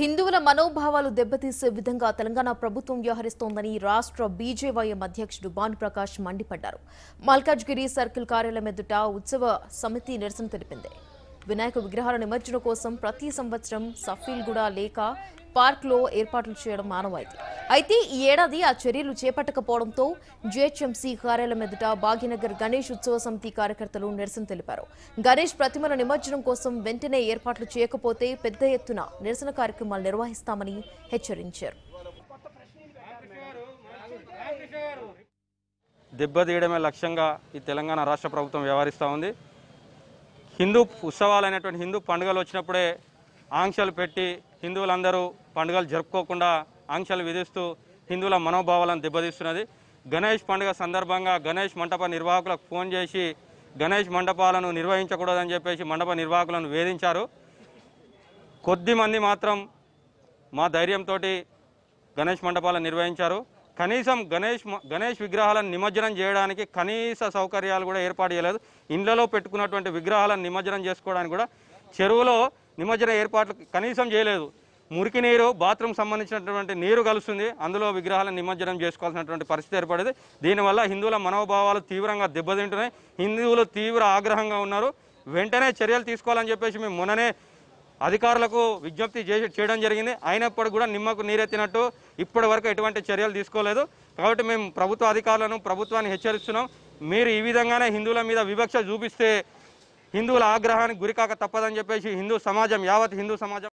హిందువుల మనోభావాలు దెబ్బతీసే విధంగా తెలంగాణ ప్రభుత్వం వ్యవహరిస్తోందని రాష్ట్ర బీజేవైఎం అధ్యక్షుడు భానుప్రకాష్ మండిపడ్డారు మల్కాజ్గిరి సర్కిల్ కార్యాలయం ఎదుట ఉత్సవ సమితి నిరసన తెలిపింది వినాయక విగ్రహాల నిమజ్జన కోసం ప్రతి సంవత్సరం సఫీల్ కూడా లేక పార్క్లో ఏర్పాట్లు చేయడం మానవాయితీ అయితే ఈ ఏడాది ఆ చర్యలు చేపట్టకపోవడంతో జిహెచ్ఎంసీ కార్యాలయం ఎదుట భాగ్యనగర్ గణేష్ ఉత్సవ సమితి కార్యకర్తలు నిరసన తెలిపారు గణేష్ ప్రతిమల నిమజ్జనం కోసం వెంటనే ఏర్పాట్లు చేయకపోతే పెద్ద ఎత్తున నిరసన కార్యక్రమాలు నిర్వహిస్తామని హెచ్చరించారు దెబ్బ తీయడమే లక్ష్యంగా ఈ తెలంగాణ రాష్ట్ర ప్రభుత్వం వ్యవహరిస్తూ ఉంది హిందూ ఉత్సవాలు అనేటువంటి హిందూ పండుగలు వచ్చినప్పుడే ఆంక్షలు పెట్టి హిందువులందరూ పండుగలు జరుపుకోకుండా ఆంక్షలు విధిస్తూ హిందువుల మనోభావాలను దెబ్బతీస్తున్నది గణేష్ పండుగ సందర్భంగా గణేష్ మండప నిర్వాహకులకు ఫోన్ చేసి గణేష్ మండపాలను నిర్వహించకూడదని చెప్పేసి మండప నిర్వాహకులను వేధించారు మంది మాత్రం మా ధైర్యంతో గణేష్ మండపాలను నిర్వహించారు కనీసం గణేష్ గణేష్ విగ్రహాలను నిమజ్జనం చేయడానికి కనీస సౌకర్యాలు కూడా ఏర్పాటు చేయలేదు ఇండ్లలో పెట్టుకున్నటువంటి విగ్రహాలను నిమజ్జనం చేసుకోవడానికి కూడా చెరువులో నిమజ్జన ఏర్పాట్లు కనీసం చేయలేదు మురికి నీరు బాత్రూమ్ సంబంధించినటువంటి నీరు కలుస్తుంది అందులో విగ్రహాలను నిమజ్జనం చేసుకోవాల్సినటువంటి పరిస్థితి ఏర్పడింది దీనివల్ల హిందువుల మనోభావాలు తీవ్రంగా దెబ్బతింటున్నాయి హిందువులు తీవ్ర ఆగ్రహంగా ఉన్నారు వెంటనే చర్యలు తీసుకోవాలని చెప్పేసి మేము మొన్ననే అధికారులకు విజ్ఞప్తి చేయడం జరిగింది అయినప్పటికీ కూడా నిమ్మకు నీరెత్తినట్టు ఇప్పటి వరకు ఎటువంటి చర్యలు తీసుకోలేదు కాబట్టి మేము ప్రభుత్వ అధికారులను ప్రభుత్వాన్ని హెచ్చరిస్తున్నాం మీరు ఈ విధంగానే హిందువుల మీద వివక్ష చూపిస్తే హిందువుల ఆగ్రహానికి గురికాక తప్పదని చెప్పేసి హిందూ సమాజం యావత్ హిందూ సమాజం